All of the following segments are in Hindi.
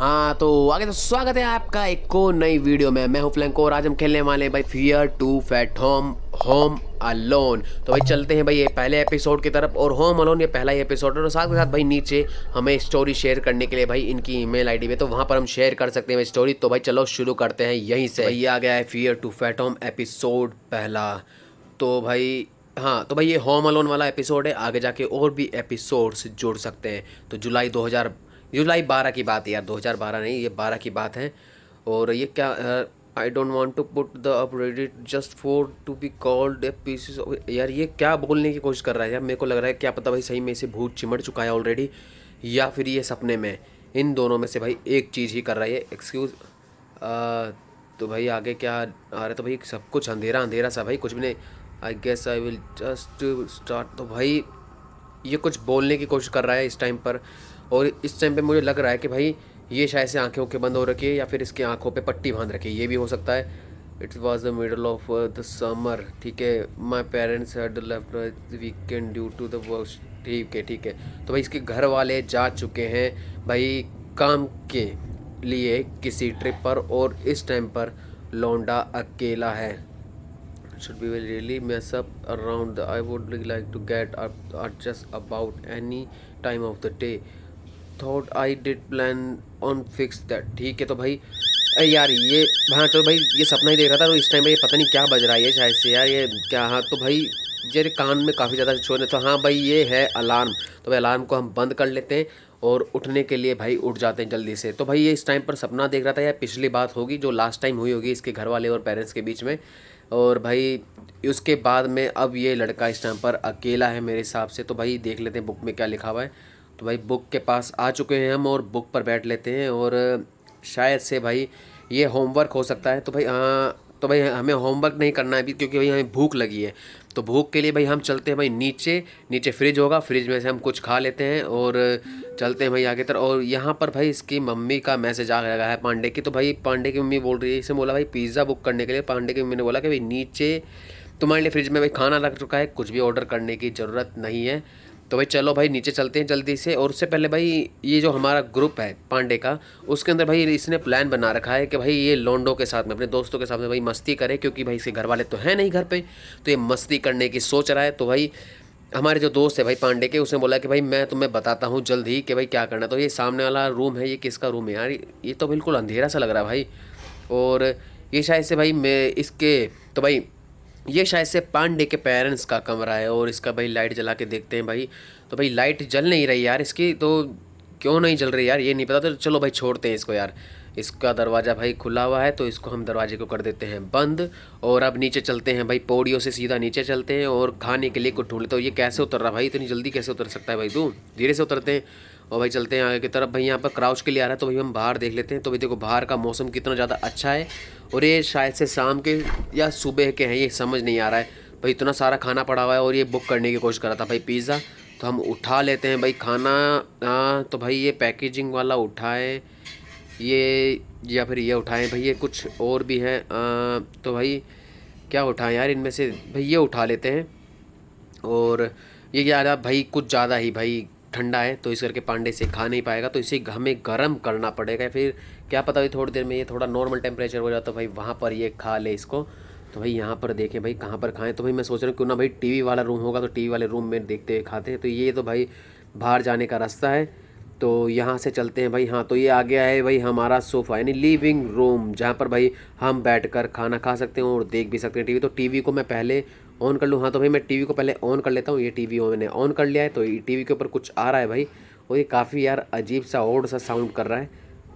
हाँ तो आगे तो स्वागत है आपका एक और नई वीडियो में मैं हूँ फ्लैंको और आज हम खेलने वाले हैं भाई fear to fathom home alone तो भाई चलते हैं भाई ये पहले एपिसोड की तरफ और होम अलोन ये पहला ही एपिसोड है और साथ के साथ भाई नीचे हमें स्टोरी शेयर करने के लिए भाई इनकी ईमेल आईडी पे तो वहाँ पर हम शेयर कर सकते हैं स्टोरी तो भाई चलो शुरू करते हैं यहीं से ये आ गया है fear to fathom episode पहला तो भाई हाँ तो भाई ये होम अलोन वाला एपिसोड है आगे जाके और भी एपिसोड्स जुड़ सकते हैं तो जुलाई दो जुलाई बारह की बात है यार 2012 नहीं ये बारह की बात है और ये क्या I don't want to put the update just for to be called a यार ये क्या बोलने की कोशिश कर रहा है यार मेरे को लग रहा है क्या पता भाई सही में इसे भूत चिमट चुका है ऑलरेडी या फिर ये सपने में इन दोनों में से भाई एक चीज़ ही कर रहा है एक्सक्यूज़ uh, तो भाई आगे क्या आ रहा तो भाई सब कुछ अंधेरा अंधेरा सा भाई कुछ भी नहीं I guess I will just start तो भाई ये कुछ बोलने की कोशिश कर रहा है इस टाइम पर और इस टाइम पे मुझे लग रहा है कि भाई ये शायद से आँखें उखें बंद हो रखी है या फिर इसकी आँखों पे पट्टी बांध रखी है ये भी हो सकता है it was the middle of the summer ठीक है my parents had left weekend due to the work ठीक है ठीक है तो भाई इसके घर वाले जा चुके हैं भाई काम के लिए किसी ट्रिप पर और इस टाइम पर लौंडा अकेला है शुड बी वेरी रियली मै सब around I would like to get up just about any time of the day thought I did plan on fix that ठीक है तो भाई अरे यार ये हाँ चलो भाई ये सपना ही देख रहा था तो इस टाइम ये पता नहीं क्या बज रहा है शायद से यार ये क्या हाँ तो भाई ये कान में काफ़ी ज़्यादा छोड़ने है तो हाँ भाई ये है अलार्म तो भाई अलार्म को हम बंद कर लेते हैं और उठने के लिए भाई उठ जाते हैं जल्दी से तो भाई ये इस टाइम पर सपना देख रहा था या पिछली बात होगी जो लास्ट टाइम हुई होगी इसके घर वाले और पेरेंट्स के बीच में और भाई उसके बाद में अब ये लड़का इस टाइम पर अकेला है मेरे हिसाब से तो भाई देख लेते हैं बुक में क्या लिखा हुआ है तो भाई बुक के पास आ चुके हैं हम और बुक पर बैठ लेते हैं और शायद से भाई ये होमवर्क हो सकता है तो भाई आ, हाँ, तो भाई हमें होमवर्क नहीं करना है अभी क्योंकि भाई हमें भूख लगी है तो भूख के लिए भाई हम चलते हैं भाई नीचे नीचे फ्रिज होगा फ्रिज में से हम कुछ खा लेते हैं और चलते हैं भाई आगे तरफ और यहाँ पर भाई इसकी मम्मी का मैसेज आ गया है पांडे की तो भाई पांडे की मम्मी बोल रही है इसे बोला भाई पिज़्ज़ा बुक करने के लिए पांडे की मम्मी ने बोला कि भाई नीचे तुम्हारे लिए फ्रिज में भाई खाना रख चुका है कुछ भी ऑर्डर करने की ज़रूरत नहीं है तो भाई चलो भाई नीचे चलते हैं जल्दी से और उससे पहले भाई ये जो हमारा ग्रुप है पांडे का उसके अंदर भाई इसने प्लान बना रखा है कि भाई ये लोंडो के साथ में अपने दोस्तों के साथ में भाई मस्ती करे क्योंकि भाई इसके घर वाले तो हैं नहीं घर पर तो ये मस्ती करने की सोच रहा है तो भाई हमारे जो दोस्त है भाई पांडे के उसने बोला कि भाई मैं तुम्हें बताता हूँ जल्द ही कि भाई क्या करना तो ये सामने वाला रूम है ये किसका रूम है यार ये तो बिल्कुल अंधेरा सा लग रहा है भाई और ये शायद से भाई मैं इसके तो भाई ये शायद से पांडे के पेरेंट्स का कमरा है और इसका भाई लाइट जला के देखते हैं भाई तो भाई लाइट जल नहीं रही यार इसकी तो क्यों नहीं जल रही यार ये नहीं पता तो चलो भाई छोड़ते हैं इसको यार इसका दरवाज़ा भाई खुला हुआ है तो इसको हम दरवाजे को कर देते हैं बंद और अब नीचे चलते हैं भाई पौड़ियों से सीधा नीचे चलते हैं और खाने के लिए कुछ ढूंढते हो ये कैसे उतर रहा भाई इतनी जल्दी कैसे उतर सकता है भाई तू धीरे से उतरते हैं और भाई चलते हैं आगे की तरफ भाई यहाँ पर क्राउच के लिए आ रहा है तो भाई हम बाहर देख लेते हैं तो भाई देखो बाहर का मौसम कितना ज़्यादा अच्छा है और ये शायद से शाम के या सुबह के हैं ये समझ नहीं आ रहा है भाई इतना सारा खाना पड़ा हुआ है और ये बुक करने की कोशिश कर रहा था भाई पिज़्ज़ा तो हम उठा लेते हैं भाई खाना हाँ तो भाई ये पैकेजिंग वाला उठाएँ ये या फिर ये उठाएँ भाई ये कुछ और भी है आ, तो भाई क्या उठाएँ यार इनमें से भाई ये उठा लेते हैं और ये क्या भाई कुछ ज़्यादा ही भाई ठंडा है तो इस करके पांडे से खा नहीं पाएगा तो इसे हमें गर्म करना पड़ेगा फिर क्या पता भाई थोड़ी देर में ये थोड़ा नॉर्मल टेम्परेचर हो जाता तो भाई वहाँ पर ये खा ले इसको तो भाई यहाँ पर देखें भाई कहाँ पर खाएं तो भाई मैं सोच रहा हूँ क्यों ना भाई टीवी वाला रूम होगा तो टीवी वाले रूम में देखते हुए खाते हैं तो ये तो भाई बाहर जाने का रास्ता है तो यहाँ से चलते हैं भाई हाँ तो ये आ गया है भाई हमारा सोफ़ा यानी लिविंग रूम जहाँ पर भाई हम बैठ कर खाना खा सकते हैं और देख भी सकते हैं टीवी तो टीवी को मैं पहले ऑन कर लूँ हाँ तो भाई मैं टीवी को पहले ऑन कर लेता हूँ ये टीवी मैंने ऑन कर लिया है तो ये टीवी के ऊपर कुछ आ रहा है भाई और ये काफ़ी यार अजीब सा ओड सा साउंड कर रहा है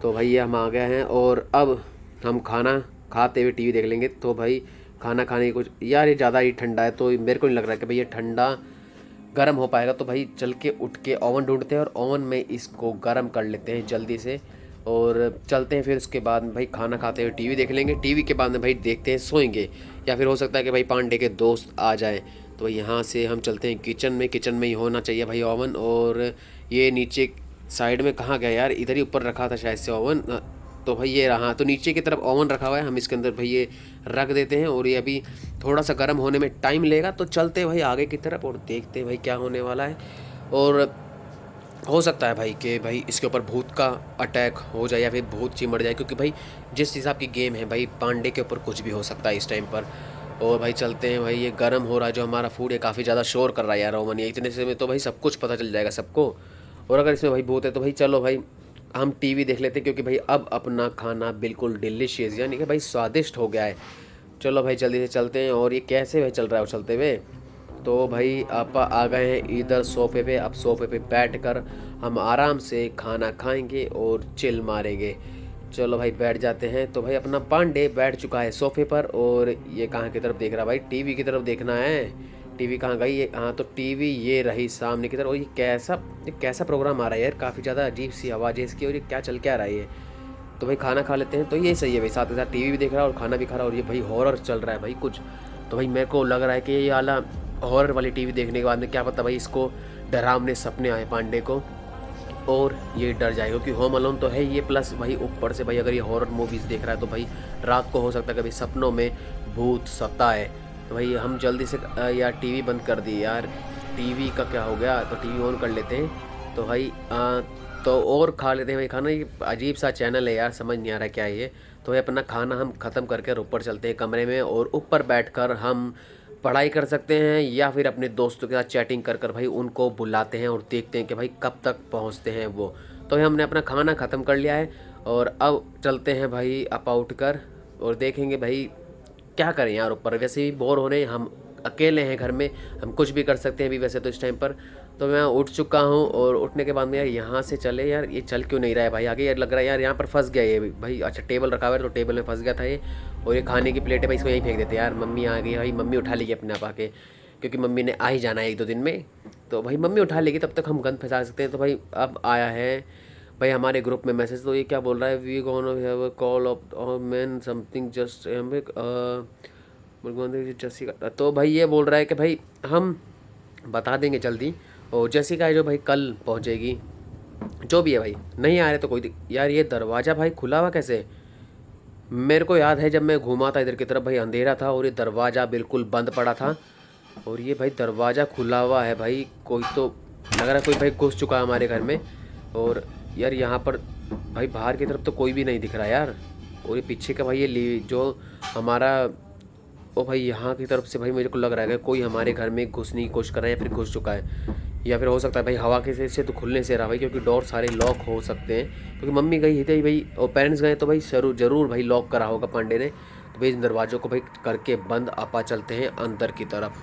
तो भाई ये हम आ गए हैं और अब हम खाना खाते हुए टी देख लेंगे तो भाई खाना खाने की कुछ यार ये ज़्यादा ही ठंडा है तो मेरे को नहीं लग रहा है कि भाई ये ठंडा गर्म हो पाएगा तो भाई चल के उठ के ओवन ढूंढते हैं और ओवन में इसको गर्म कर लेते हैं जल्दी से और चलते हैं फिर उसके बाद भाई खाना खाते हैं टीवी देख लेंगे टीवी के बाद में भाई देखते हैं सोएंगे या फिर हो सकता है कि भाई पांडे के दोस्त आ जाएँ तो भाई यहाँ से हम चलते हैं किचन में किचन में ही होना चाहिए भाई ओवन और ये नीचे साइड में कहाँ गया यार इधर ही ऊपर रखा था शायद से ओवन तो भाई ये रहा तो नीचे की तरफ ओवन रखा हुआ है हम इसके अंदर भाई ये रख देते हैं और ये अभी थोड़ा सा गर्म होने में टाइम लेगा तो चलते भाई आगे की तरफ और देखते हैं भाई क्या होने वाला है और हो सकता है भाई कि भाई इसके ऊपर भूत का अटैक हो जाए या फिर भूत चिमड़ जाए क्योंकि भाई जिस हिसाब की गेम है भाई पांडे के ऊपर कुछ भी हो सकता है इस टाइम पर और भाई चलते हैं भाई ये गर्म हो रहा है जो हमारा फूड है काफ़ी ज़्यादा शोर कर रहा है यार रोमन ये इतने से में तो भाई सब कुछ पता चल जाएगा सबको और अगर इसमें भाई भूत है तो भाई चलो भाई हम टी देख लेते हैं क्योंकि भाई अब अपना खाना बिल्कुल डिलिशियस यानी कि भाई स्वादिष्ट हो गया है चलो भाई जल्दी से चलते हैं और ये कैसे भाई चल रहा है चलते हुए तो भाई आप आ गए हैं इधर सोफे पे अब सोफे पे बैठ कर हम आराम से खाना खाएंगे और चिल मारेंगे चलो भाई बैठ जाते हैं तो भाई अपना पांडे बैठ चुका है सोफे पर और ये कहाँ की तरफ देख रहा है भाई टीवी की तरफ देखना है टीवी कहाँ गई ये हाँ तो टीवी ये रही सामने की तरफ और ये कैसा ये कैसा प्रोग्राम आ रहा है यार काफ़ी ज़्यादा अजीब सी आवाज़ है इसकी और ये क्या चल के आ रहा है ये तो भाई खाना खा लेते हैं तो ये सही है भाई साथ ही साथ वी भी देख रहा है और खाना भी खा रहा है और ये भाई हॉरर चल रहा है भाई कुछ तो भाई मेरे को लग रहा है कि ये आला हॉरर वाली टीवी देखने के बाद में क्या पता भाई इसको डरावने सपने आए पांडे को और ये डर जाएगा क्योंकि होम अलोन तो है ये प्लस भाई ऊपर से भाई अगर ये हॉरर मूवीज़ देख रहा है तो भाई रात को हो सकता है कभी सपनों में भूत सताए तो भाई हम जल्दी से यार टीवी बंद कर दी यार टीवी का क्या हो गया तो टीवी ऑन कर लेते हैं तो भाई आ, तो और खा लेते हैं भाई खाना ये अजीब सा चैनल है यार समझ नहीं आ रहा क्या ये तो भाई अपना खाना हम ख़त्म करके ऊपर चलते हैं कमरे में और ऊपर बैठ कर हम पढ़ाई कर सकते हैं या फिर अपने दोस्तों के साथ चैटिंग कर कर भाई उनको बुलाते हैं और देखते हैं कि भाई कब तक पहुंचते हैं वो तो भाई हमने अपना खाना ख़त्म कर लिया है और अब चलते हैं भाई आउट कर और देखेंगे भाई क्या करें यार ऊपर वैसे ही बोर हो रहे हैं हम अकेले हैं घर में हम कुछ भी कर सकते हैं अभी वैसे तो इस टाइम पर तो मैं उठ चुका हूँ और उठने के बाद में यार यहाँ से चले यार ये चल क्यों नहीं रहा है भाई आगे यार लग रहा है यार यहाँ पर फंस गया ये भाई अच्छा टेबल रखा हुआ है तो टेबल में फंस गया था ये और ये खाने की प्लेट है भाई इसको यहीं फेंक देते यार मम्मी आ गई भाई मम्मी उठा लीजिए अपने आप आके क्योंकि मम्मी ने आ ही जाना है एक दो दिन में तो भाई मम्मी उठा लेगी तब तक हम गंद फंसा सकते हैं तो भाई अब आया है भाई हमारे ग्रुप में मैसेज तो ये क्या बोल रहा है we gone have call of man something just का तो भाई ये बोल रहा है कि भाई हम बता देंगे जल्दी और जैसी का जो भाई कल पहुँचेगी जो भी है भाई नहीं आ रहे तो कोई यार ये दरवाज़ा भाई खुला हुआ कैसे मेरे को याद है जब मैं घूमा था इधर की तरफ भाई अंधेरा था और ये दरवाज़ा बिल्कुल बंद पड़ा था और ये भाई दरवाज़ा खुला हुआ है भाई कोई तो लग रहा है कोई भाई घुस चुका है हमारे घर में और यार यहाँ पर भाई बाहर की तरफ तो कोई भी नहीं दिख रहा यार और ये पीछे का भाई ये जो हमारा ओ भाई यहाँ की तरफ से भाई मेरे को लग रहा है कोई हमारे घर में घुसने की कोशिश कर रहा है या फिर घुस चुका है या फिर हो सकता है भाई हवा के से तो खुलने से रहा भाई क्योंकि डोर सारे लॉक हो सकते हैं क्योंकि मम्मी गई थी भाई और पेरेंट्स गए तो भाई जरूर जरूर भाई लॉक करा होगा पांडे ने तो भाई दरवाज़ों को भाई करके बंद आपा चलते हैं अंदर की तरफ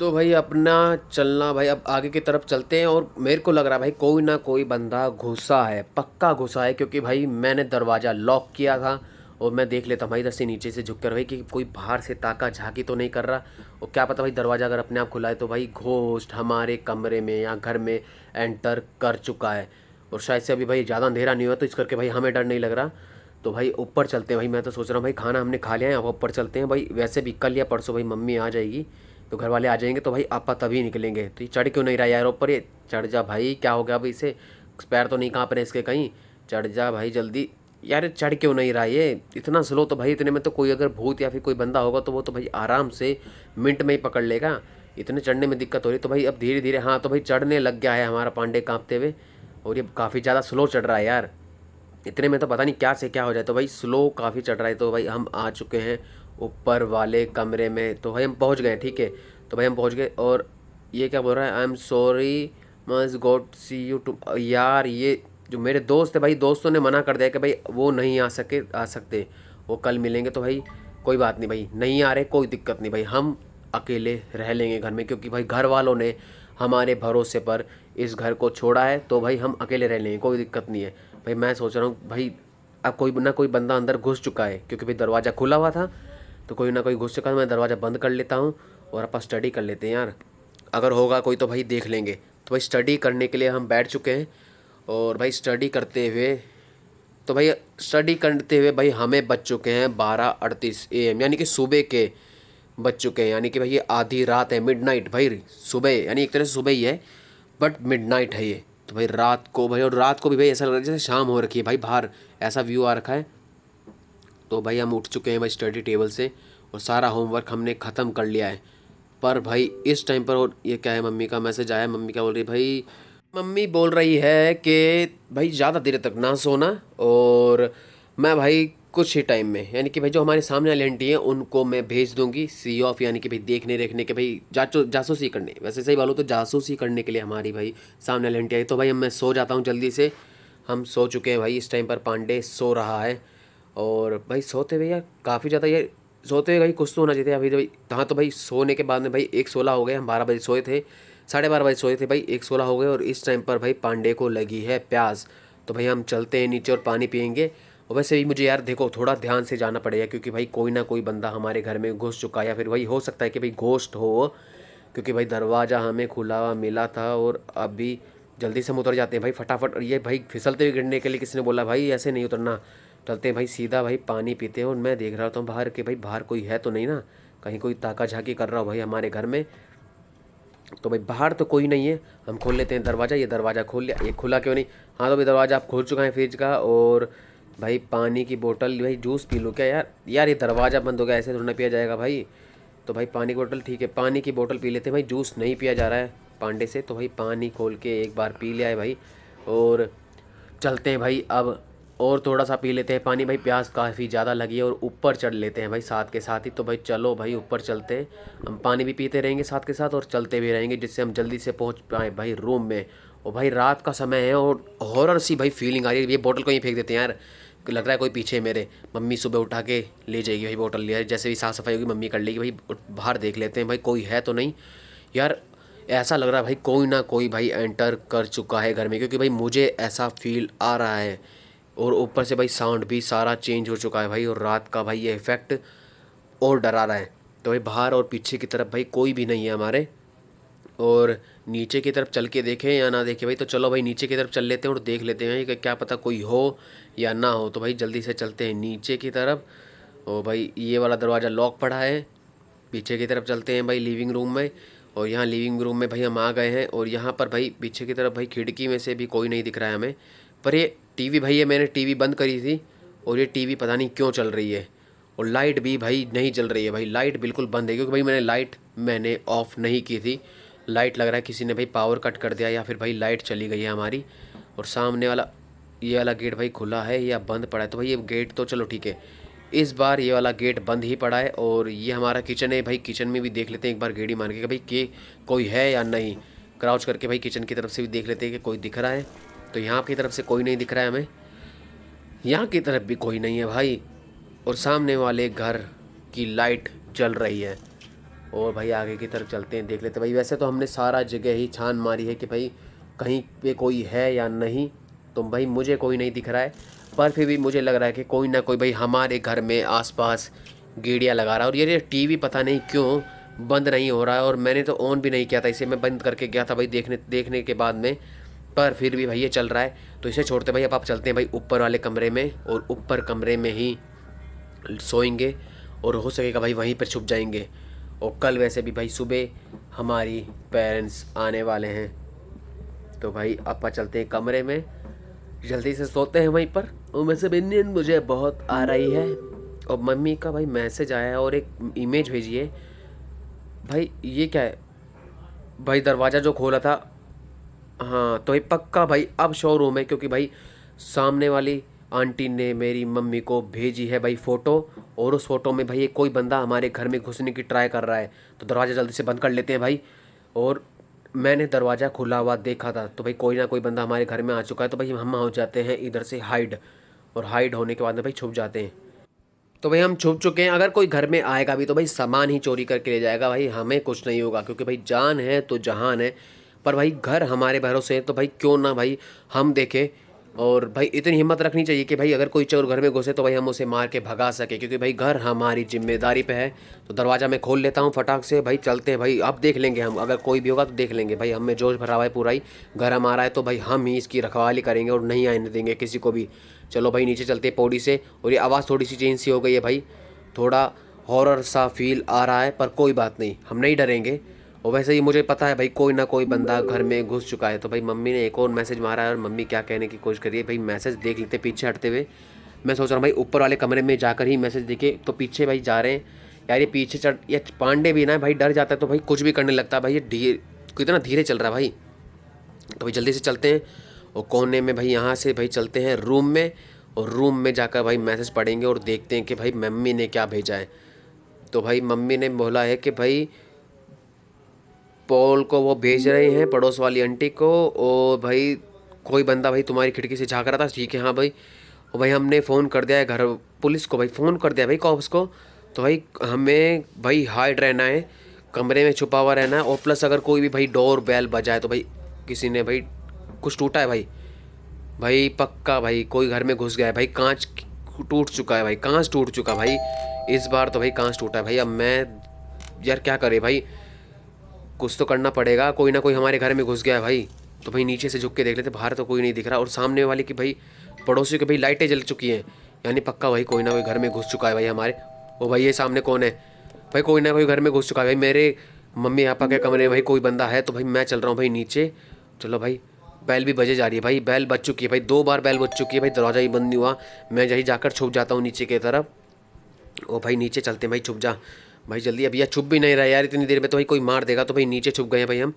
तो भाई अपना चलना भाई अब आगे की तरफ चलते हैं और मेरे को लग रहा है भाई कोई ना कोई बंदा घुसा है पक्का घुसा है क्योंकि भाई मैंने दरवाज़ा लॉक किया था और मैं देख लेता हूँ भाई इधर से नीचे से झुक कर भाई कि कोई बाहर से ताका झाकी तो नहीं कर रहा और क्या पता भाई दरवाज़ा अगर अपने आप खुला है तो भाई घोस्ट हमारे कमरे में या घर में एंटर कर चुका है और शायद से अभी भाई ज़्यादा अंधेरा नहीं हुआ तो इस करके भाई हमें डर नहीं लग रहा तो भाई ऊपर चलते हैं भाई मैं तो सोच रहा हूँ भाई खाना हमने खा लिया है अब ऊपर चलते हैं भाई वैसे भी कल या परसों भाई मम्मी आ जाएगी तो घर वाले आ जाएंगे तो भाई आपा तभी निकलेंगे तो ये चढ़ क्यों नहीं रहा यार ऊपर ये चढ़ जा भाई क्या हो गया भाई इसे पैर तो नहीं कहाँ पर इसके कहीं चढ़ जा भाई जल्दी यार चढ़ क्यों नहीं रहा ये इतना स्लो तो भाई इतने में तो कोई अगर भूत या फिर कोई बंदा होगा तो वो तो भाई आराम से मिनट में ही पकड़ लेगा इतने चढ़ने में दिक्कत हो रही तो भाई अब धीरे धीरे हाँ तो भाई चढ़ने लग गया है हमारा पांडे कांपते हुए और ये काफ़ी ज़्यादा स्लो चढ़ रहा है यार इतने में तो पता नहीं क्या से क्या हो जाए तो भाई स्लो काफ़ी चढ़ रहा है तो भाई हम आ चुके हैं ऊपर वाले कमरे में तो भाई हम पहुँच गए ठीक है तो भाई हम पहुँच गए और ये क्या बोल रहा है आई एम सॉरी मज गोट सी यू टू यार ये जो मेरे दोस्त है भाई दोस्तों ने मना कर दिया कि भाई वो नहीं आ सके आ सकते वो कल मिलेंगे तो भाई कोई बात नहीं भाई नहीं आ रहे कोई दिक्कत नहीं भाई हम अकेले रह लेंगे घर में क्योंकि भाई घर वालों ने हमारे भरोसे पर इस घर को छोड़ा है तो भाई हम अकेले रह लेंगे कोई दिक्कत नहीं है भाई मैं सोच रहा हूँ भाई अब कोई ना कोई बंदा अंदर घुस चुका है क्योंकि भाई दरवाज़ा खुला हुआ था तो कोई ना कोई घुस चुका तो मैं दरवाज़ा बंद कर लेता हूँ और अपन स्टडी कर लेते हैं यार अगर होगा कोई तो भाई देख लेंगे तो भाई स्टडी करने के लिए हम बैठ चुके हैं और भाई स्टडी करते हुए तो भाई स्टडी करते हुए भाई हमें बच चुके हैं बारह अड़तीस ए एम यानी कि सुबह के बच चुके हैं यानी कि भाई ये आधी रात है मिडनाइट भाई सुबह यानी एक तरह से सुबह ही है बट मिडनाइट है ये तो भाई रात को भाई और रात को भी भाई ऐसा लग रहा है जैसे शाम हो रखी है भाई बाहर ऐसा व्यू आ रखा है तो भाई हम उठ चुके हैं भाई स्टडी टेबल से और सारा होमवर्क हमने ख़त्म कर लिया है पर भाई इस टाइम पर और ये क्या है मम्मी का मैसेज आया मम्मी क्या बोल रही भाई मम्मी बोल रही है कि भाई ज़्यादा देर तक ना सोना और मैं भाई कुछ ही टाइम में यानी कि भाई जो हमारे सामने वाली आंटी हैं उनको मैं भेज दूंगी सी ऑफ यानी कि भाई देखने देखने के भाई जाचो जासूसी करने वैसे सही बोलो तो जासूसी करने के लिए हमारी भाई सामने वाली आंटी आई तो भाई मैं सो जाता हूँ जल्दी से हम सो चुके हैं भाई इस टाइम पर पांडे सो रहा है और भाई सोते हुए यार काफ़ी ज़्यादा यार सोते हुए भाई कुछ तो होना चाहिए अभी तो भाई हाँ तो भाई सोने के बाद में भाई एक सोलह हो गए हम बारह बजे सोए थे साढ़े बारह बजे सोए थे भाई एक सोलह हो गए और इस टाइम पर भाई पांडे को लगी है प्याज तो भाई हम चलते हैं नीचे और पानी पियेंगे और वैसे भी मुझे यार देखो थोड़ा ध्यान से जाना पड़ेगा क्योंकि भाई कोई ना कोई बंदा हमारे घर में घुस चुका या फिर भाई हो सकता है कि भाई घोस्ट हो क्योंकि भाई दरवाज़ा हमें खुला हुआ मिला था और अभी जल्दी से हम उतर जाते हैं भाई फटाफट और ये भाई फिसलते हुए गिरने के लिए किसी ने बोला भाई ऐसे नहीं उतरना चलते हैं भाई सीधा भाई पानी पीते हैं और मैं देख रहा था बाहर के भाई बाहर कोई है तो नहीं ना कहीं कोई ताका झाकी कर रहा हो भाई हमारे घर में तो भाई बाहर तो कोई नहीं है हम खोल लेते हैं दरवाज़ा ये दरवाज़ा खोल लिया ये खुला क्यों नहीं हाँ तो भाई दरवाज़ा आप खोल चुका है फ्रिज का और भाई पानी की बोतल भाई जूस पी लो क्या यार यार ये दरवाज़ा बंद हो गया ऐसे थोड़ा पिया जाएगा भाई तो भाई पानी की बोटल ठीक है पानी की बोतल पी लेते हैं भाई जूस नहीं पिया जा रहा है पांडे से तो भाई पानी खोल के एक बार पी लिया है भाई और चलते हैं भाई अब और थोड़ा सा पी लेते हैं पानी भाई प्यास काफ़ी ज़्यादा लगी है और ऊपर चढ़ लेते हैं भाई साथ के साथ ही तो भाई चलो भाई ऊपर चलते हम पानी भी पीते रहेंगे साथ के साथ और चलते भी रहेंगे जिससे हम जल्दी से पहुँच पाएँ भाई रूम में और भाई रात का समय है और हॉरर सी भाई फीलिंग आ रही है ये बोतल को ही फेंक देते हैं यार लग रहा है कोई पीछे मेरे मम्मी सुबह उठा के ले जाएगी भाई बोतल लिया जैसे भी साफ़ सफाई होगी मम्मी कर लेगी भाई बाहर देख लेते हैं भाई कोई है तो नहीं यार ऐसा लग रहा है भाई कोई ना कोई भाई एंटर कर चुका है घर में क्योंकि भाई मुझे ऐसा फील आ रहा है और ऊपर से भाई साउंड भी सारा चेंज हो चुका है भाई और रात का भाई ये इफ़ेक्ट और डरा रहा है तो भाई बाहर और पीछे की तरफ भाई कोई भी नहीं है हमारे और नीचे की तरफ चल के देखें या ना देखें भाई तो चलो भाई नीचे की तरफ चल लेते हैं और देख लेते हैं कि क्या पता कोई हो या ना हो तो भाई जल्दी से चलते हैं नीचे की तरफ और भाई ये वाला दरवाज़ा लॉक पड़ा है पीछे की तरफ चलते हैं भाई लिविंग रूम में और यहाँ लिविंग रूम में भाई हम आ गए हैं और यहाँ पर भाई पीछे की तरफ भाई खिड़की में से भी कोई नहीं दिख रहा है हमें पर ये टीवी भैया मैंने टीवी बंद करी थी और ये टीवी पता नहीं क्यों चल रही है और लाइट भी भाई नहीं चल रही है भाई लाइट बिल्कुल बंद है क्योंकि भाई मैंने लाइट मैंने ऑफ़ नहीं की थी लाइट लग रहा है किसी ने भाई पावर कट कर दिया या फिर भाई लाइट चली गई है हमारी और सामने वाला ये वाला गेट भाई खुला है या बंद पड़ा है तो भाई ये गेट तो चलो ठीक है इस बार ये वाला गेट बंद ही पड़ा है और ये हमारा किचन है भाई किचन में भी देख लेते हैं एक बार गेड़ी मार के भाई के कोई है या नहीं क्राउच करके भाई किचन की तरफ से भी देख लेते हैं कि कोई दिख रहा है तो यहाँ की तरफ से कोई नहीं दिख रहा है हमें यहाँ की तरफ भी कोई नहीं है भाई और सामने वाले घर की लाइट जल रही है और भाई आगे की तरफ चलते हैं देख लेते भाई वैसे तो हमने सारा जगह ही छान मारी है कि भाई कहीं पे कोई है या नहीं तो भाई मुझे कोई नहीं दिख रहा है पर फिर भी मुझे लग रहा है कि कोई ना कोई भाई हमारे घर में आसपास गेड़िया लगा रहा है और ये टीवी पता नहीं क्यों बंद नहीं हो रहा है और मैंने तो ऑन भी नहीं किया था इसे मैं बंद करके गया था भाई देखने देखने के बाद में पर फिर भी भाई ये चल रहा है तो इसे छोड़ते भाई अब आप चलते हैं भाई ऊपर वाले कमरे में और ऊपर कमरे में ही सोएंगे और हो सकेगा भाई वहीं पर छुप जाएंगे और कल वैसे भी भाई सुबह हमारी पेरेंट्स आने वाले हैं तो भाई आप चलते हैं कमरे में जल्दी से सोते हैं वहीं पर और वैसे भी मुझे बहुत आ रही है और मम्मी का भाई मैसेज आया है और एक इमेज भेजिए भाई ये क्या है भाई दरवाज़ा जो खोला था हाँ तो भाई पक्का भाई अब शोरूम है क्योंकि भाई सामने वाली आंटी ने मेरी मम्मी को भेजी है भाई फ़ोटो और उस फोटो में भाई कोई बंदा हमारे घर में घुसने की ट्राई कर रहा है तो दरवाज़ा जल्दी से बंद कर लेते हैं भाई और मैंने दरवाज़ा खुला हुआ देखा था तो भाई कोई ना कोई बंदा हमारे घर में आ चुका है तो भाई हम हो जाते हैं इधर से हाइड और हाइड होने के बाद में भाई छुप जाते हैं तो भाई हम छुप चुके हैं अगर कोई घर में आएगा भी तो भाई सामान ही चोरी करके ले जाएगा भाई हमें कुछ नहीं होगा क्योंकि भाई जान है तो जहान है पर भाई घर हमारे भरोसे हैं तो भाई क्यों ना भाई हम देखें और भाई इतनी हिम्मत रखनी चाहिए कि भाई अगर कोई चोर घर में घुसे तो भाई हम उसे मार के भगा सके क्योंकि भाई घर हमारी जिम्मेदारी पे है तो दरवाज़ा मैं खोल लेता हूँ फटाक से भाई चलते हैं भाई अब देख लेंगे हम अगर कोई भी होगा तो देख लेंगे भाई हमें जोश भरा हुआ है पूरा ही घर हमारा है तो भाई हम ही इसकी रखवाली करेंगे और नहीं आने देंगे किसी को भी चलो भाई नीचे चलते पौड़ी से और ये आवाज़ थोड़ी सी चेंज सी हो गई है भाई थोड़ा हॉरर सा फील आ रहा है पर कोई बात नहीं हम नहीं डरेंगे और वैसे ही मुझे पता है भाई कोई ना कोई बंदा घर में घुस चुका है तो भाई मम्मी ने एक और मैसेज मारा है और मम्मी क्या कहने की कोशिश करी है भाई मैसेज देख लेते पीछे हटते हुए मैं सोच रहा हूँ भाई ऊपर वाले कमरे में जाकर ही मैसेज देखे तो पीछे भाई जा रहे हैं यार ये पीछे चढ़ या पांडे भी ना भाई डर जाता है तो भाई कुछ भी करने लगता है भाई ये धीरे कितना धीरे चल रहा है भाई तो भाई जल्दी से चलते हैं और कोने में भाई यहाँ से भाई चलते हैं रूम में और रूम में जाकर भाई मैसेज पढ़ेंगे और देखते हैं कि भाई मम्मी ने क्या भेजा है तो भाई मम्मी ने बोला है कि भाई पॉल को वो भेज रहे हैं पड़ोस वाली आंटी को और भाई कोई बंदा भाई तुम्हारी खिड़की से झाँक रहा था ठीक है हाँ भाई और भाई हमने फ़ोन कर दिया है घर पुलिस को भाई फ़ोन कर दिया भाई कॉप्स को तो भाई हमें भाई हाइड रहना है कमरे में छुपा हुआ रहना है और प्लस अगर कोई भी भाई डोर बेल बजाए तो भाई किसी ने भाई कुछ टूटा है भाई भाई पक्का भाई कोई घर में घुस गया है भाई कांच टूट चुका है भाई कांच टूट चुका भाई इस बार तो भाई कांच टूटा है भाई अब मैं यार क्या करे भाई कुछ तो करना पड़ेगा कोई ना कोई हमारे घर में घुस गया है भाई तो भाई नीचे से झुक के देख लेते बाहर तो कोई नहीं दिख रहा और सामने वाले की भाई पड़ोसी के भाई लाइटें जल चुकी हैं यानी पक्का भाई कोई ना कोई घर में घुस चुका है भाई हमारे वो भाई ये सामने कौन है भाई कोई ना कोई घर में घुस चुका है भाई मेरे मम्मी पापा के कमरे में भाई कोई बंदा है तो भाई मैं चल रहा हूँ भाई नीचे चलो भाई बैल भी बजे जा रही है भाई बैल बज चुकी है भाई दो बार बैल बज चुकी है भाई दरवाज़ा ही बंद नहीं हुआ मैं यही जाकर छुप जाता हूँ नीचे की तरफ ओ भाई नीचे चलते हैं भाई छुप जा भाई जल्दी अभी यार छुप भी नहीं रहा यार इतनी देर में तो भाई कोई मार देगा तो भाई नीचे छुप गए भाई हम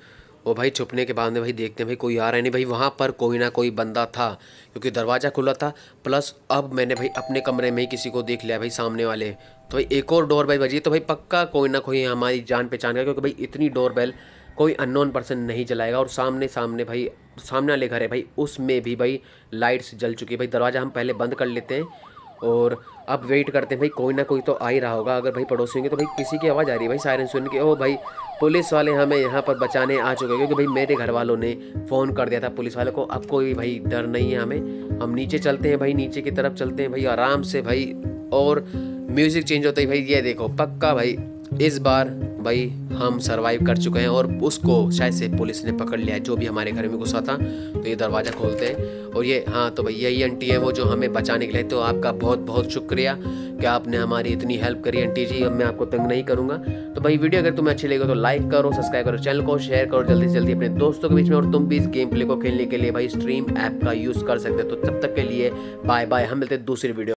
और भाई छुपने के बाद में भाई देखते हैं भाई कोई आ रहा है नहीं भाई वहाँ पर कोई ना कोई बंदा था क्योंकि दरवाज़ा खुला था प्लस अब मैंने भाई अपने कमरे में ही किसी को देख लिया भाई सामने वाले तो भाई एक और डोर बेल बजी तो भाई पक्का कोई ना कोई हमारी जान पहचान का क्योंकि भाई इतनी डोर बेल कोई अननोन पर्सन नहीं जलाएगा और सामने सामने भाई सामने वाले घर है भाई उसमें भी भाई लाइट्स जल चुकी है भाई दरवाज़ा हम पहले बंद कर लेते हैं और अब वेट करते हैं भाई कोई ना कोई तो आ ही रहा होगा अगर भाई पड़ोसी होंगे तो भाई किसी की आवाज़ आ रही है भाई सायरन सुन के ओ भाई पुलिस वाले हमें यहाँ पर बचाने आ चुके हैं क्योंकि भाई मेरे घर वालों ने फ़ोन कर दिया था पुलिस वाले को अब कोई भाई डर नहीं है हमें हम नीचे चलते हैं भाई नीचे की तरफ चलते हैं भाई आराम से भाई और म्यूज़िक चेंज होता है भाई ये देखो पक्का भाई इस बार भाई हम सर्वाइव कर चुके हैं और उसको शायद से पुलिस ने पकड़ लिया है जो भी हमारे घर में घुसा था तो ये दरवाज़ा खोलते हैं और ये हाँ तो भैया ये आंटी है वो जो हमें बचाने के लिए तो आपका बहुत बहुत शुक्रिया कि आपने हमारी इतनी हेल्प करी आंटी जी अब मैं आपको तंग नहीं करूँगा तो भाई वीडियो अगर तुम्हें अच्छी लगे तो लाइक करो सब्सक्राइब करो चैनल को शेयर करो जल्दी से जल्दी अपने दोस्तों के बीच में और तुम भी इस गेम प्ले को खेलने के लिए भाई स्ट्रीम ऐप का यूज़ कर सकते हो तो तब तक के लिए बाय बाय हम मिलते दूसरी वीडियो